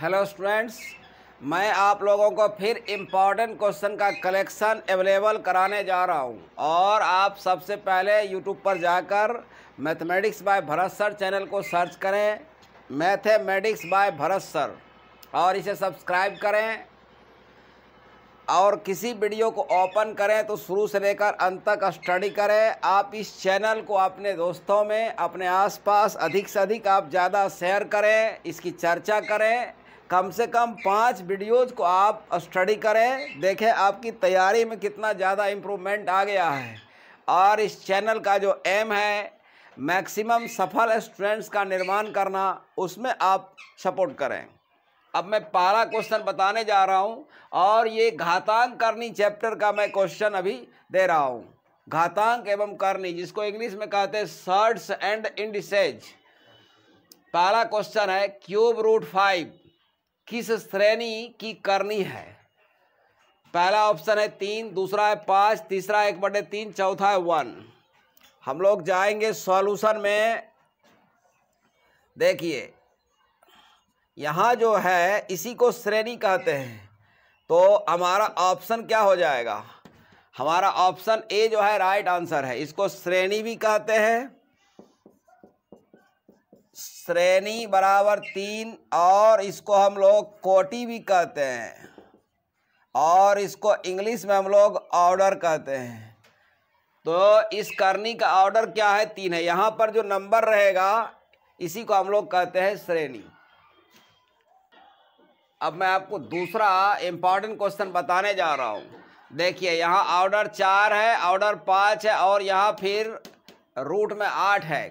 hello students मैं आप लोगों को फिर इम्पॉर्टेंट क्वेश्चन का कलेक्शन अवेलेबल कराने जा रहा हूँ और आप सबसे पहले यूट्यूब पर जाकर mathematics by Bharat sir channel को सर्च करें मैथमेटिक्स बाय भरत सर और इसे सब्सक्राइब करें और किसी वीडियो को ओपन करें तो शुरू से लेकर अंत तक स्टडी करें आप इस चैनल को अपने दोस्तों में अपने आसपास अधिक से अधिक आप ज़्यादा शेयर करें इसकी चर्चा करें कम से कम पाँच वीडियोज़ को आप स्टडी करें देखें आपकी तैयारी में कितना ज़्यादा इम्प्रूवमेंट आ गया है और इस चैनल का जो एम है मैक्सिमम सफल स्टूडेंट्स का निर्माण करना उसमें आप सपोर्ट करें अब मैं पहला क्वेश्चन बताने जा रहा हूँ और ये घातांक करनी चैप्टर का मैं क्वेश्चन अभी दे रहा हूँ घातांक एवं करनी जिसको इंग्लिश में कहते हैं सर्ट्स एंड इंडिसेज पहला क्वेश्चन है क्यूब रूट फाइव किस श्रेणी की करनी है पहला ऑप्शन है तीन दूसरा है पाँच तीसरा एक बटे तीन चौथा है वन हम लोग जाएंगे सॉल्यूशन में देखिए यहाँ जो है इसी को श्रेणी कहते हैं तो हमारा ऑप्शन क्या हो जाएगा हमारा ऑप्शन ए जो है राइट आंसर है इसको श्रेणी भी कहते हैं श्रेणी बराबर तीन और इसको हम लोग कोटि भी कहते हैं और इसको इंग्लिश में हम लोग ऑर्डर कहते हैं तो इस करनी का ऑर्डर क्या है तीन है यहाँ पर जो नंबर रहेगा इसी को हम लोग कहते हैं श्रेणी अब मैं आपको दूसरा इम्पॉर्टेंट क्वेश्चन बताने जा रहा हूँ देखिए यहाँ ऑर्डर चार है ऑर्डर पाँच है और यहाँ फिर रूट में आठ है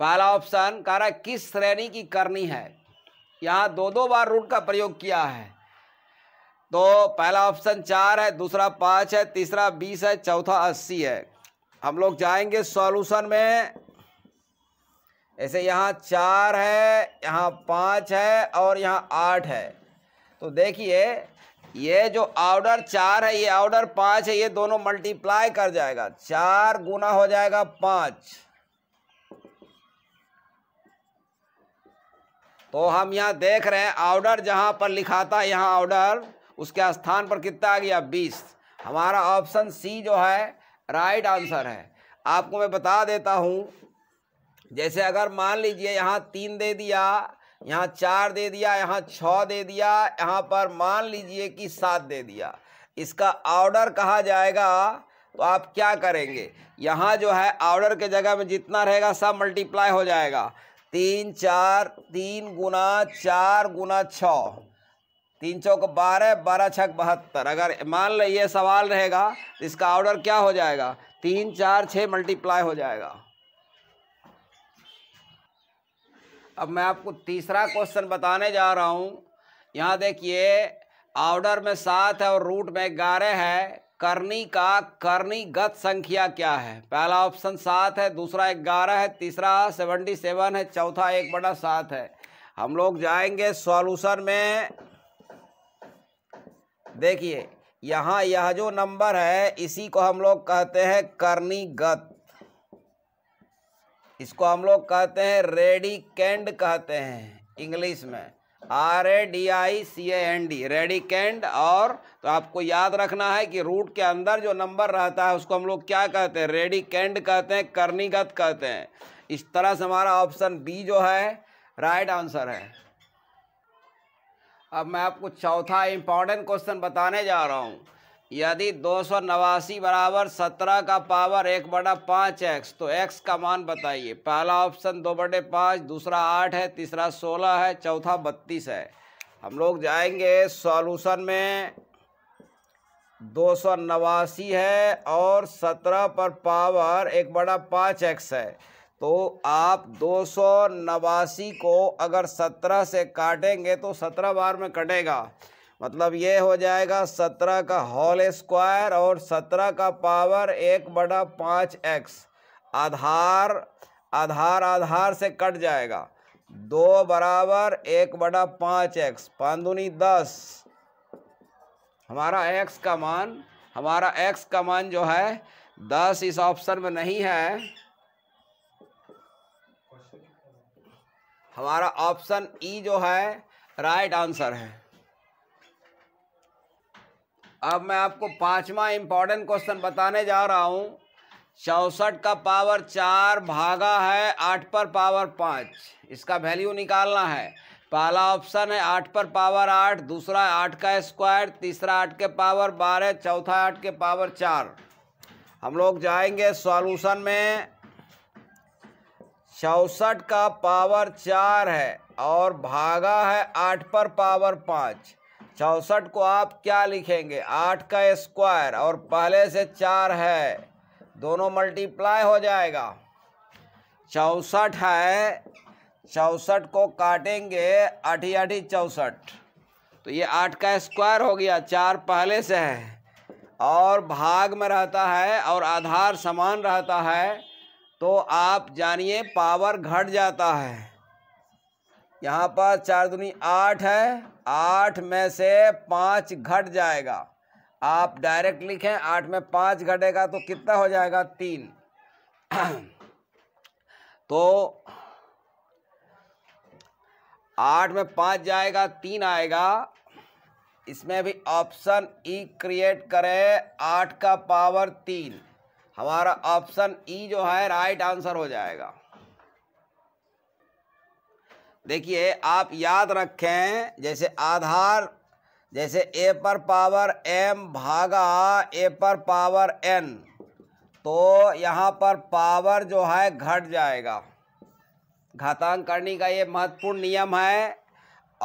पहला ऑप्शन कह रहा है किस श्रेणी की करनी है यहाँ दो दो बार रूट का प्रयोग किया है तो पहला ऑप्शन चार है दूसरा पाँच है तीसरा बीस है चौथा अस्सी है हम लोग जाएंगे सॉल्यूशन में ऐसे यहाँ चार है यहाँ पाँच है और यहाँ आठ है तो देखिए ये जो ऑर्डर चार है ये ऑर्डर पाँच है ये दोनों मल्टीप्लाई कर जाएगा चार गुना हो जाएगा पाँच तो हम यहाँ देख रहे हैं ऑर्डर जहाँ पर लिखा था यहाँ ऑर्डर उसके स्थान पर कितना आ गया बीस हमारा ऑप्शन सी जो है राइट आंसर है आपको मैं बता देता हूँ जैसे अगर मान लीजिए यहाँ तीन दे दिया यहाँ चार दे दिया यहाँ छः दे दिया यहाँ पर मान लीजिए कि सात दे दिया इसका ऑर्डर कहा जाएगा तो आप क्या करेंगे यहाँ जो है ऑर्डर के जगह में जितना रहेगा सब मल्टीप्लाई हो जाएगा तीन चार तीन गुना चार गुना छ तीन चौक बारह बारह छक बहत्तर अगर मान लो ये सवाल रहेगा तो इसका ऑर्डर क्या हो जाएगा तीन चार छः मल्टीप्लाई हो जाएगा अब मैं आपको तीसरा क्वेश्चन बताने जा रहा हूँ यहाँ देखिए ऑर्डर में सात है और रूट में ग्यारह है करनी का करनी गत संख्या क्या है पहला ऑप्शन सात है दूसरा ग्यारह है तीसरा सेवेंटी सेवन है चौथा एक बड़ा सात है हम लोग जाएंगे सॉल्यूशन में देखिए यहाँ यह जो नंबर है इसी को हम लोग कहते हैं करनी गत इसको हम लोग कहते हैं रेडी कैंड कहते हैं इंग्लिश में R A D I C N D radicand और तो आपको याद रखना है कि रूट के अंदर जो नंबर रहता है उसको हम लोग क्या कहते हैं रेडिकेंड कहते हैं कर्णिगत कहते हैं इस तरह से हमारा ऑप्शन बी जो है राइट आंसर है अब मैं आपको चौथा इंपॉर्टेंट क्वेश्चन बताने जा रहा हूँ यदि दो सौ नवासी बराबर सत्रह का पावर एक बड़ा पाँच एक्स तो एक्स का मान बताइए पहला ऑप्शन दो बटे पाँच दूसरा आठ है तीसरा सोलह है चौथा बत्तीस है हम लोग जाएंगे सॉल्यूशन में दो सौ नवासी है और सत्रह पर पावर एक बड़ा पाँच एक्स है तो आप दो सौ नवासी को अगर सत्रह से काटेंगे तो सत्रह बार में कटेगा मतलब ये हो जाएगा सत्रह का होल स्क्वायर और सत्रह का पावर एक बड़ा पाँच एक्स आधार आधार आधार से कट जाएगा दो बराबर एक बड़ा पाँच एक्स पाँच दस हमारा एक्स का मान हमारा एक्स का मान जो है दस इस ऑप्शन में नहीं है हमारा ऑप्शन ई e जो है राइट आंसर है अब मैं आपको पांचवा इम्पॉर्टेंट क्वेश्चन बताने जा रहा हूँ चौसठ का पावर चार भागा है आठ पर पावर पाँच इसका वैल्यू निकालना है पहला ऑप्शन है आठ पर पावर आठ दूसरा आठ का स्क्वायर तीसरा आठ के पावर बारह चौथा आठ के पावर चार हम लोग जाएंगे सॉल्यूशन में चौसठ का पावर चार है और भागा है आठ पर पावर पाँच चौसठ को आप क्या लिखेंगे आठ का स्क्वायर और पहले से चार है दोनों मल्टीप्लाई हो जाएगा चौंसठ है चौंसठ को काटेंगे अठी अठी चौसठ तो ये आठ का स्क्वायर हो गया चार पहले से है और भाग में रहता है और आधार समान रहता है तो आप जानिए पावर घट जाता है यहाँ पर चार दुनी आठ है आठ में से पाँच घट जाएगा आप डायरेक्ट लिखें आठ में पाँच घटेगा तो कितना हो जाएगा तीन तो आठ में पाँच जाएगा तीन आएगा इसमें भी ऑप्शन ई क्रिएट करें आठ का पावर तीन हमारा ऑप्शन ई e जो है राइट आंसर हो जाएगा देखिए आप याद रखें जैसे आधार जैसे ए पर पावर एम भागा ए पर पावर एन तो यहाँ पर पावर जो है घट जाएगा घातांक करने का ये महत्वपूर्ण नियम है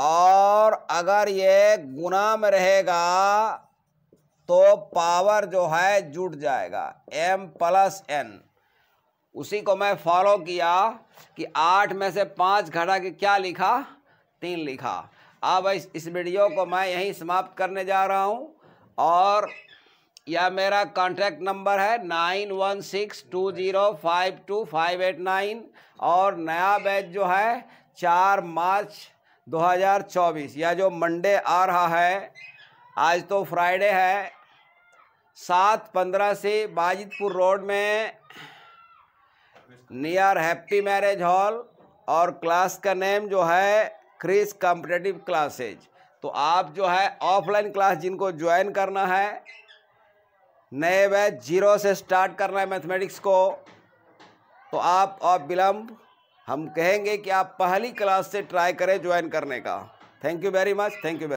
और अगर ये गुना में रहेगा तो पावर जो है जुट जाएगा एम प्लस एन उसी को मैं फॉलो किया कि आठ में से पाँच घटा के क्या लिखा तीन लिखा अब इस इस वीडियो को मैं यहीं समाप्त करने जा रहा हूँ और यह मेरा कॉन्टैक्ट नंबर है nine one six two zero five two five eight nine और नया बैच जो है चार मार्च 2024 या जो मंडे आ रहा है आज तो फ्राइडे है सात पंद्रह से बाजितपुर रोड में नियर हैप्पी मैरिज हॉल और क्लास का नेम जो है क्रिस कॉम्पिटेटिव क्लासेज तो आप जो है ऑफलाइन क्लास जिनको ज्वाइन करना है नए बैच जीरो से स्टार्ट करना है मैथमेटिक्स को तो आप और विलम्ब हम कहेंगे कि आप पहली क्लास से ट्राई करें ज्वाइन करने का thank you very much thank you